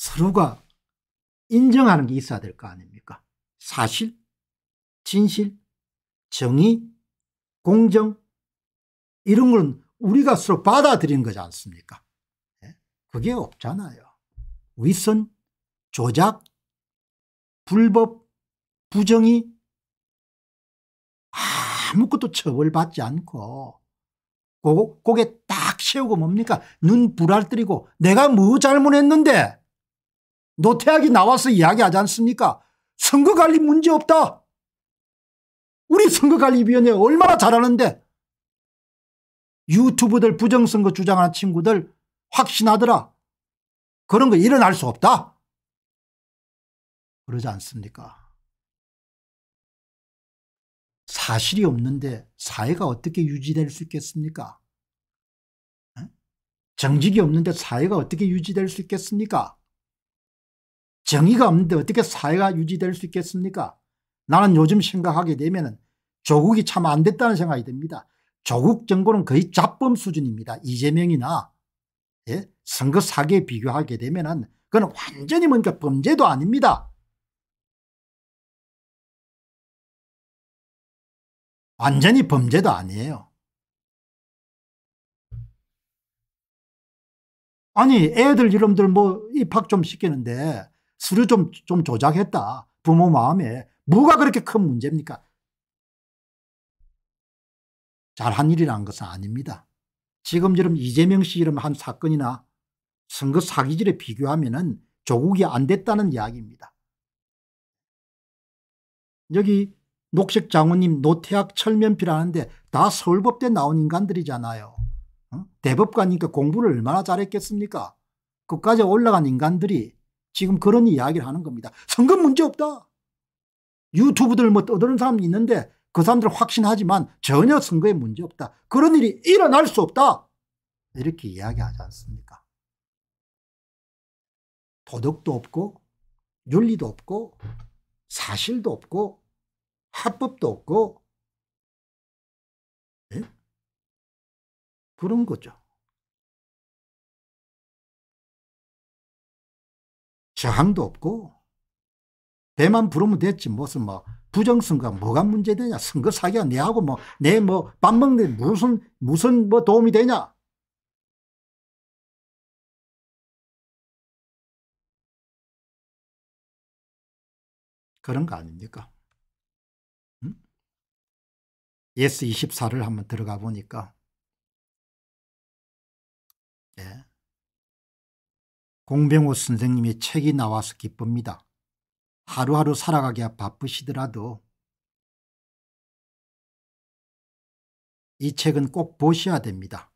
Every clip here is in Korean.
서로가 인정하는 게 있어야 될 거 아닙니까? 사실, 진실, 정의, 공정 이런 건 우리가 서로 받아들인 거지 않습니까? 예? 그게 없잖아요. 위선, 조작, 불법, 부정이 아무것도 처벌받지 않고 고, 개딱 세우고 뭡니까? 눈 불알 뜨리고 내가 뭐 잘못했는데 노태학이 나와서 이야기하지 않습니까? 선거관리 문제 없다. 우리 선거관리위원회 얼마나 잘하는데 유튜브들 부정선거 주장하는 친구들 확신하더라. 그런 거 일어날 수 없다. 그러지 않습니까? 사실이 없는데 사회가 어떻게 유지될 수 있겠습니까? 정직이 없는데 사회가 어떻게 유지될 수 있겠습니까? 정의가 없는데 어떻게 사회가 유지될 수 있겠습니까? 나는 요즘 생각하게 되면 조국이 참 안 됐다는 생각이 듭니다. 조국 정부는 거의 잡범 수준입니다. 이재명이나 예? 선거 사기에 비교하게 되면 그건 완전히 뭔가 범죄도 아닙니다. 완전히 범죄도 아니에요. 아니 애들 이름들 뭐 입학 좀 시키는데 술을 좀, 좀 조작했다. 부모 마음에. 뭐가 그렇게 큰 문제입니까? 잘한 일이라는 것은 아닙니다. 지금처럼 이재명 씨 이름 한 사건이나 선거 사기질에 비교하면 은 조국이 안 됐다는 이야기입니다. 여기 녹색 장모님 노태학 철면피라는데 다 서울법대 나온 인간들이잖아요. 대법관이니까 공부를 얼마나 잘했겠습니까? 끝까지 올라간 인간들이 지금 그런 이야기를 하는 겁니다. 선거 문제 없다. 유튜브들 뭐 떠드는 사람 있는데 그 사람들 확신하지만 전혀 선거에 문제 없다. 그런 일이 일어날 수 없다. 이렇게 이야기하지 않습니까? 도덕도 없고 윤리도 없고 사실도 없고 합법도 없고 네? 그런 거죠. 저항도 없고 배만 부르면 됐지 무슨 뭐 부정선거가 뭐가 문제되냐 선거 사기가 내하고 뭐 내 뭐 밥 먹는 데 무슨 무슨 뭐 도움이 되냐 그런 거 아닙니까? 예스24를 한번 들어가 보니까 공병호 선생님의 책이 나와서 기쁩니다. 하루하루 살아가기가 바쁘시더라도 이 책은 꼭 보셔야 됩니다.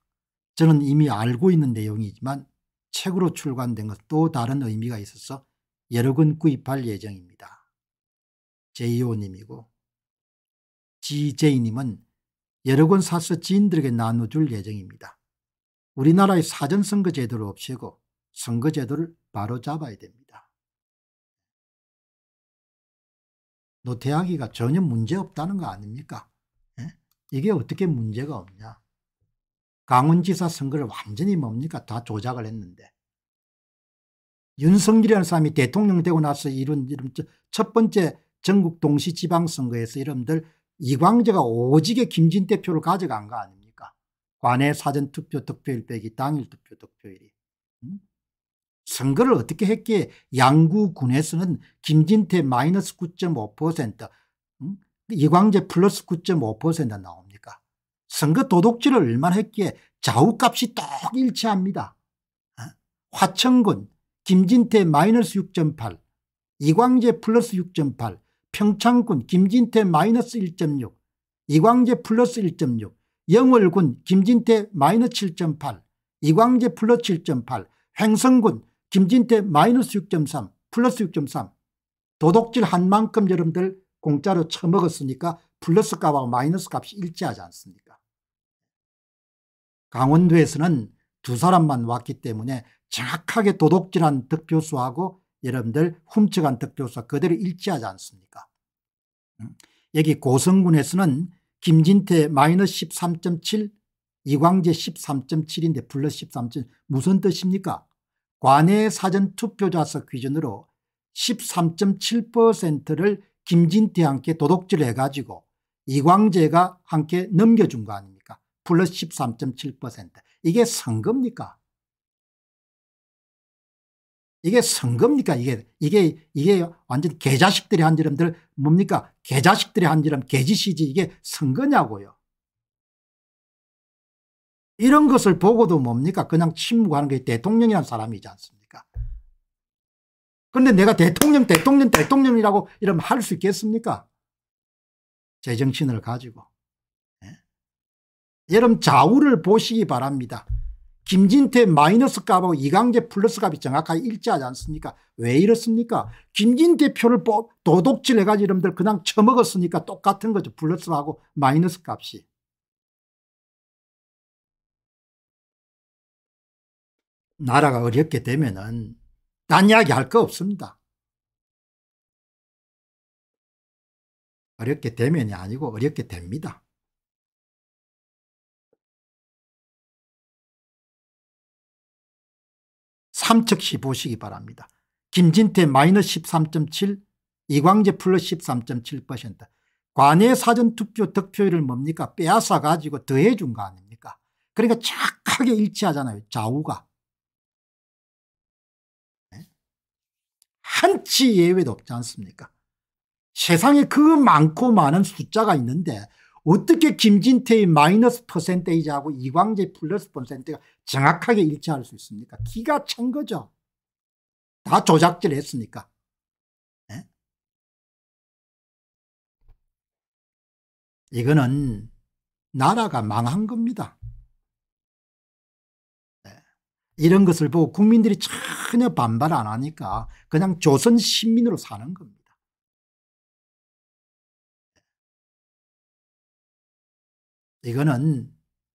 저는 이미 알고 있는 내용이지만 책으로 출간된 것 또 다른 의미가 있어서 여러 권 구입할 예정입니다. 제이오님이고 GJ님은 여러 권 사서 지인들에게 나눠줄 예정입니다. 우리나라의 사전선거 제도를 없애고 선거제도를 바로잡아야 됩니다. 노태아기가 전혀 문제없다는 거 아닙니까? 예? 이게 어떻게 문제가 없냐? 강원지사 선거를 완전히 뭡니까? 다 조작을 했는데. 윤석열이라는 사람이 대통령 되고 나서 이룬 이름 첫 번째 전국 동시 지방선거에서 이름들 이광재가 오직의 김진태 표를 가져간 거 아닙니까? 관내 사전투표 득표일 빼기 당일 투표 득표일이. 음? 선거를 어떻게 했기에 양구군에서는 김진태 마이너스 9.5% 음? 이광재 플러스 9.5% 나옵니까 선거 도둑질을 얼마나 했기에 좌우값이 똑 일치합니다. 화천군 김진태 마이너스 6.8 이광재 플러스 6.8 평창군 김진태 마이너스 1.6 이광재 플러스 1.6 영월군 김진태 마이너스 7.8 이광재 플러스 7.8 횡성군 김진태 마이너스 6.3 플러스 6.3 도둑질 한 만큼 여러분들 공짜로 처먹었으니까 플러스 값하고 마이너스 값이 일치하지 않습니까 강원도에서는 두 사람만 왔기 때문에 정확하게 도둑질한 득표수하고 여러분들 훔쳐간 득표수와 그대로 일치하지 않습니까 음, 여기 고성군에서는 김진태 마이너스 13.7 이광재 13.7인데 플러스 13. 7 무슨 뜻입니까 관외 사전투표자수 기준으로 13.7%를 김진태 함께 도둑질해가지고 이광재가 함께 넘겨준 거 아닙니까? 플러스 13.7% 이게 선거입니까? 이게 선거입니까? 이게 이게 이게 완전 개자식들이 한지름들 뭡니까? 개자식들이 한지름 개지시지 이게 선거냐고요. 이런 것을 보고도 뭡니까? 그냥 침묵하는 게 대통령이란 사람이지 않습니까? 그런데 내가 대통령, 대통령, 대통령이라고 이러면 할 수 있겠습니까? 제 정신을 가지고. 예? 여러분 좌우를 보시기 바랍니다. 김진태 마이너스 값하고 이강재 플러스 값이 정확하게 일치하지 않습니까? 왜 이렇습니까? 김진태 표를 뽑, 도둑질해가지고 여러분들 그냥 처먹었으니까 똑같은 거죠. 플러스하고 마이너스 값이. 나라가 어렵게 되면은 딴 이야기 할 거 없습니다. 어렵게 되면이 아니고 어렵게 됩니다. 삼척시 보시기 바랍니다. 김진태 마이너스 13.7 이광재 플러스 13.7% 관외 사전투표 득표율을 뭡니까 빼앗아 가지고 더해준 거 아닙니까 그러니까 착하게 일치하잖아요 좌우가 한치 예외도 없지 않습니까? 세상에 그 많고 많은 숫자가 있는데 어떻게 김진태의 마이너스 퍼센테이지하고 이광재 플러스 퍼센트가 정확하게 일치할 수 있습니까? 기가 찬 거죠. 다 조작질 했으니까. 네? 이거는 나라가 망한 겁니다. 이런 것을 보고 국민들이 전혀 반발 안 하니까 그냥 조선 시민으로 사는 겁니다. 이거는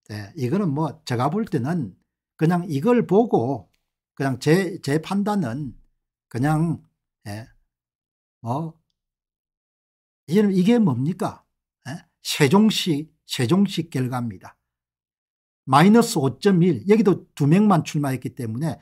네, 이거는 뭐 제가 볼 때는 그냥 이걸 보고 그냥 제, 제 판단은 그냥 예, 뭐 이게 뭡니까? 예? 세종식 세종식 결과입니다. 마이너스 5.1 여기도 두 명만 출마했기 때문에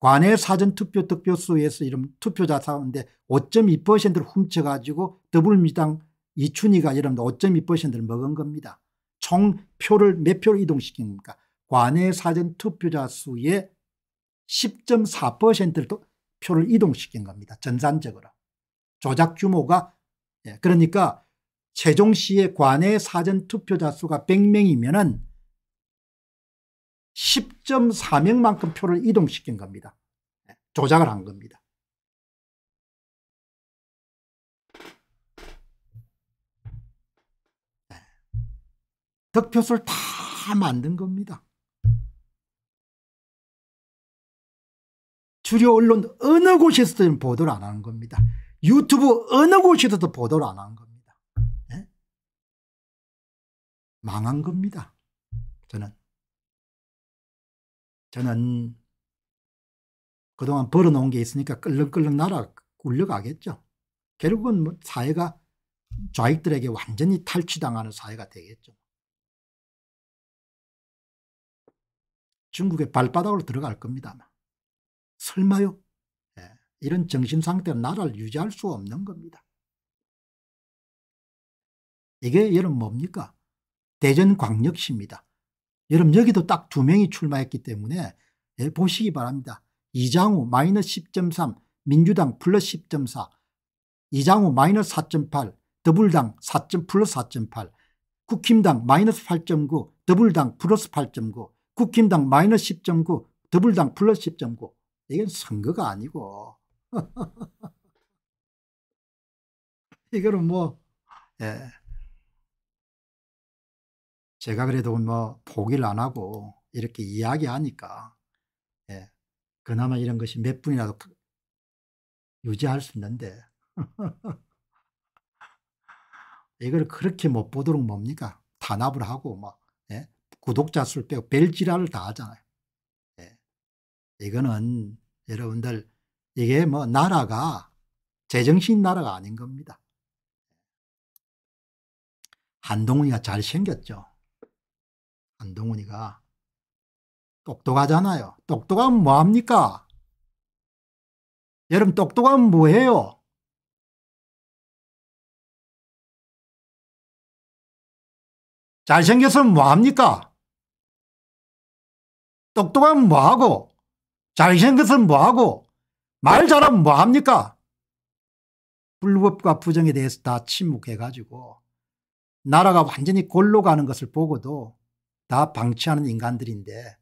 관외 사전투표 득표수에서 이런 투표자 사운데 5.2%를 훔쳐가지고 더불어민주당 이춘희가 여러분 5.2%를 먹은 겁니다. 총 표를 몇 표를 이동시킨 겁니까? 관외 사전투표자 수의 10.4%를 표를 이동시킨 겁니다. 전산적으로. 조작 규모가 예, 그러니까 세종시의 관외 사전투표자 수가 100명이면 은 10.4명만큼 표를 이동시킨 겁니다. 조작을 한 겁니다. 네. 득표수를 다 만든 겁니다. 주류 언론 어느 곳에서도 보도를 안 하는 겁니다. 유튜브 어느 곳에서도 보도를 안 하는 겁니다. 네? 망한 겁니다. 저는. 저는 그동안 벌어놓은 게 있으니까 끌렁끌렁 날아 굴려가겠죠. 결국은 뭐 사회가 좌익들에게 완전히 탈취당하는 사회가 되겠죠. 중국의 발바닥으로 들어갈 겁니다. 설마요? 네. 이런 정신상태로 나라를 유지할 수 없는 겁니다. 이게 여러분 뭡니까? 대전광역시입니다. 여러분 여기도 딱 두 명이 출마했기 때문에 예, 보시기 바랍니다. 이장우 마이너스 10.3 민주당 플러스 10.4 이장우 마이너스 4.8 더불당 4. 플러스 4.8 국힘당 마이너스 8.9 더불당 플러스 8.9 국힘당 마이너스 10.9 더불당 플러스 10.9 이건 선거가 아니고 이거는 뭐 예. 제가 그래도 뭐 포기를 안 하고 이렇게 이야기하니까 예. 그나마 이런 것이 몇 분이라도 그 유지할 수 있는데 이걸 그렇게 못 보도록 뭡니까 단합을 하고 막 뭐, 예? 구독자 수를 빼고 벨지랄을 다 하잖아요 예. 이거는 여러분들 이게 뭐 나라가 제정신 나라가 아닌 겁니다 한동훈이가 잘생겼죠 한동훈이가 똑똑하잖아요. 똑똑하면 뭐합니까? 여러분 똑똑하면 뭐해요? 잘생겼으면 뭐합니까? 똑똑하면 뭐하고 잘생겼으면 뭐하고 말 잘하면 뭐합니까? 불법과 부정에 대해서 다 침묵해가지고 나라가 완전히 골로 가는 것을 보고도 다 방치하는 인간들인데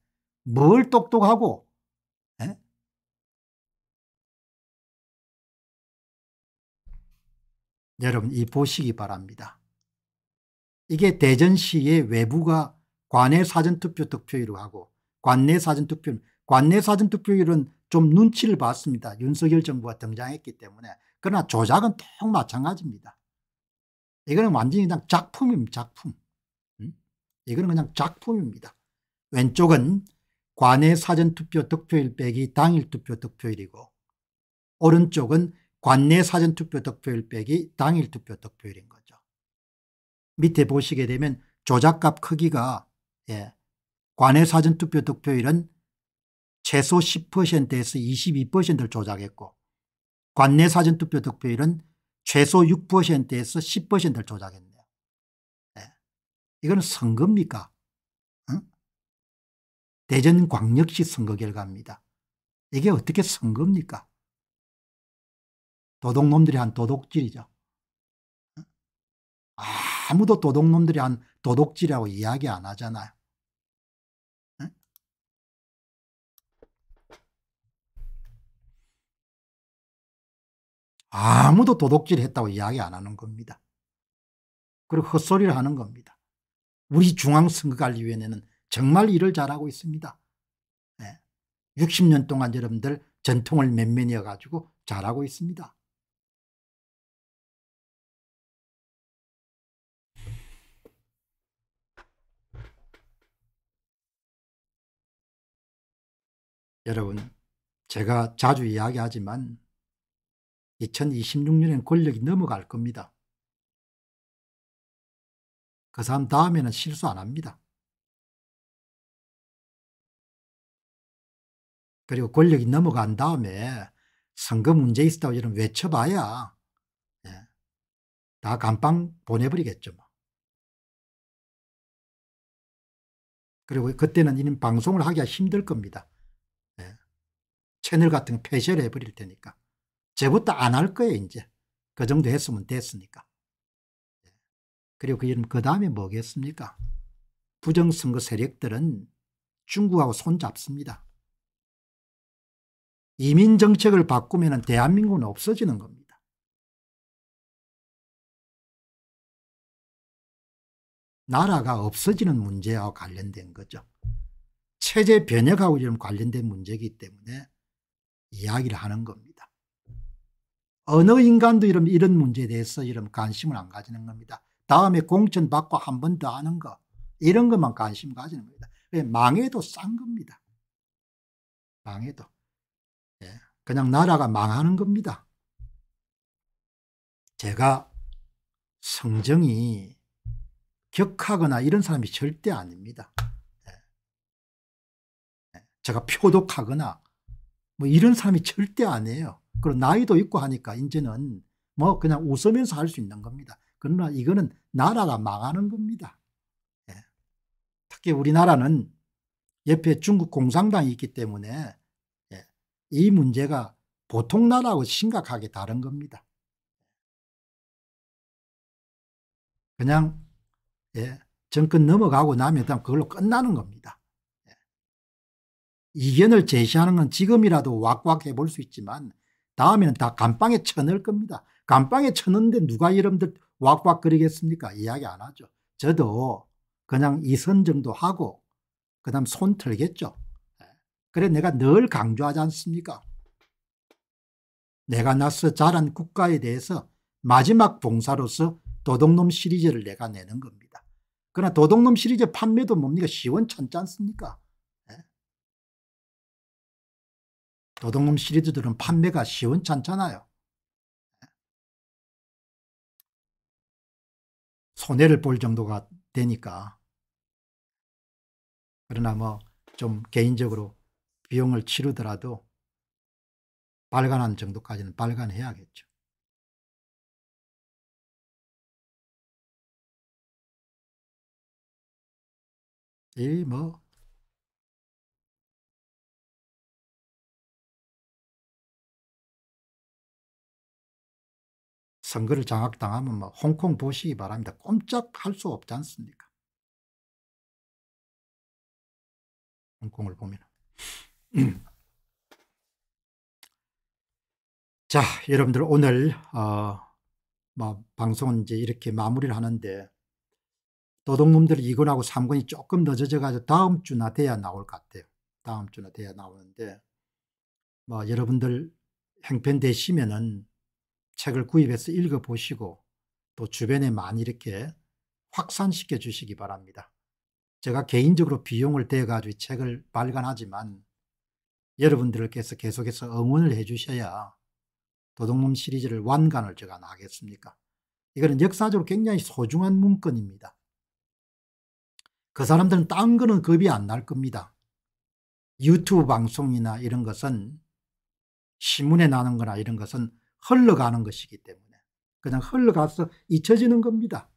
뭘 똑똑하고 에? 여러분 이 보시기 바랍니다. 이게 대전시의 외부가 관내 사전투표 득표율을 하고 관내 사전투표 관내 사전투표율은 좀 눈치를 봤습니다. 윤석열 정부가 등장했기 때문에 그러나 조작은 통 마찬가지입니다. 이거는 완전히 그냥 작품입니다. 작품. 이거는 그냥 작품입니다. 왼쪽은 관내 사전투표 득표일 빼기 당일 투표 득표일이고 오른쪽은 관내 사전투표 득표일 빼기 당일 투표 득표일인 거죠. 밑에 보시게 되면 조작값 크기가 예, 관내 사전투표 득표일은 최소 10%에서 22%를 조작했고 관내 사전투표 득표일은 최소 6%에서 10%를 조작했네 이건 선거입니까? 응? 어? 대전광역시 선거 결과입니다. 이게 어떻게 선거입니까? 도둑놈들이 한 도둑질이죠. 어? 아무도 도둑놈들이 한 도둑질이라고 이야기 안 하잖아요. 어? 아무도 도둑질 했다고 이야기 안 하는 겁니다. 그리고 헛소리를 하는 겁니다. 우리 중앙선거관리위원회는 정말 일을 잘하고 있습니다. 네. 예. 60년 동안 여러분들 전통을 면면히 어가지고 잘하고 있습니다. 여러분 제가 자주 이야기하지만 2026년엔 권력이 넘어갈 겁니다. 그 사람 다음에는 실수 안 합니다. 그리고 권력이 넘어간 다음에 선거 문제 있었다고 저는 외쳐봐야 예, 다 감방 보내버리겠죠. 뭐. 그리고 그때는 이는 방송을 하기가 힘들 겁니다. 예, 채널 같은 거 폐쇄를 해버릴 테니까. 제부터 안 할 거예요 이제. 그 정도 했으면 됐으니까. 그리고 그이그 다음에 뭐겠습니까? 부정선거 세력들은 중국하고 손잡습니다. 이민 정책을 바꾸면 대한민국은 없어지는 겁니다. 나라가 없어지는 문제와 관련된 거죠. 체제 변혁하고 좀 관련된 문제이기 때문에 이야기를 하는 겁니다. 어느 인간도 이런, 문제에 대해서 관심을 안 가지는 겁니다. 다음에 공천 받고 한 번 더 하는 거 이런 것만 관심 가지는 겁니다. 망해도 싼 겁니다. 망해도. 예. 그냥 나라가 망하는 겁니다. 제가 성정이 격하거나 이런 사람이 절대 아닙니다. 예. 예. 제가 표독하거나 뭐 이런 사람이 절대 아니에요. 그리고 나이도 있고 하니까 이제는 뭐 그냥 웃으면서 할 수 있는 겁니다. 그러나 이거는 나라가 망하는 겁니다. 예. 특히 우리나라는 옆에 중국 공산당이 있기 때문에 예. 이 문제가 보통 나라하고 심각하게 다른 겁니다. 그냥 예. 정권 넘어가고 나면 일단 그걸로 끝나는 겁니다. 예. 이견을 제시하는 건 지금이라도 왁왁 해볼 수 있지만 다음에는 다 감방에 쳐낼 겁니다. 감방에 쳐는데 누가 여러분들 왁왁거리겠습니까? 이야기 안 하죠. 저도 그냥 이 선 정도 하고 그 다음 손 털겠죠. 예. 그래 내가 늘 강조하지 않습니까? 내가 나서 자란 국가에 대해서 마지막 봉사로서 도둑놈 시리즈를 내가 내는 겁니다. 그러나 도둑놈 시리즈 판매도 뭡니까? 시원찮지 않습니까? 예. 도둑놈 시리즈들은 판매가 시원찮잖아요. 손해를 볼 정도가 되니까. 그러나 뭐 좀 개인적으로 비용을 치르더라도 발간한 정도까지는 발간해야겠죠. 이뭐 선거를 장악당하면 뭐 홍콩 보시기 바랍니다. 꼼짝할 수 없지 않습니까? 홍콩을 보면. 자, 여러분들 오늘 어, 뭐 방송은 이제 이렇게 마무리를 하는데 도둑놈들 2권하고 3권이 조금 늦어져가지고 다음 주나 돼야 나올 것 같아요. 다음 주나 돼야 나오는데 뭐 여러분들 행편되시면은 책을 구입해서 읽어보시고 또 주변에 많이 이렇게 확산시켜 주시기 바랍니다. 제가 개인적으로 비용을 대가지고 책을 발간하지만 여러분들께서 계속해서 응원을 해 주셔야 도둑놈 시리즈를 완간을 제가 나겠습니까? 이거는 역사적으로 굉장히 소중한 문건입니다. 그 사람들은 딴 거는 겁이 안 날 겁니다. 유튜브 방송이나 이런 것은 신문에 나는 거나 이런 것은 흘러가는 것이기 때문에 그냥 흘러가서 잊혀지는 겁니다.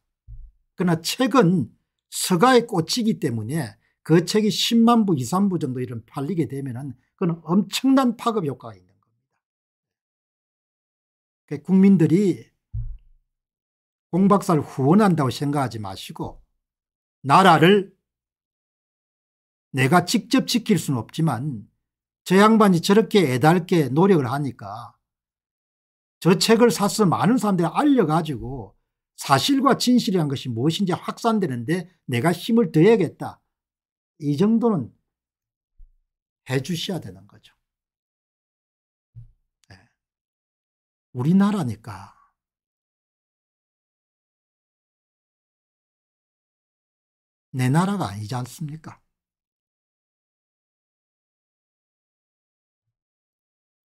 그러나 책은 서가의꽃이기 때문에 그 책이 10만 부, 2, 3부 정도 이런 팔리게 되면은 그건 엄청난 파급 효과가 있는 겁니다. 그 국민들이 공박사를 후원한다고 생각하지 마시고 나라를 내가 직접 지킬 수는 없지만 저 양반이 저렇게 애달게 노력을 하니까 저 책을 사서 많은 사람들이 알려가지고 사실과 진실이란 것이 무엇인지 확산되는데 내가 힘을 더해야겠다. 이 정도는 해 주셔야 되는 거죠. 네. 우리나라니까. 내 나라가 아니지 않습니까?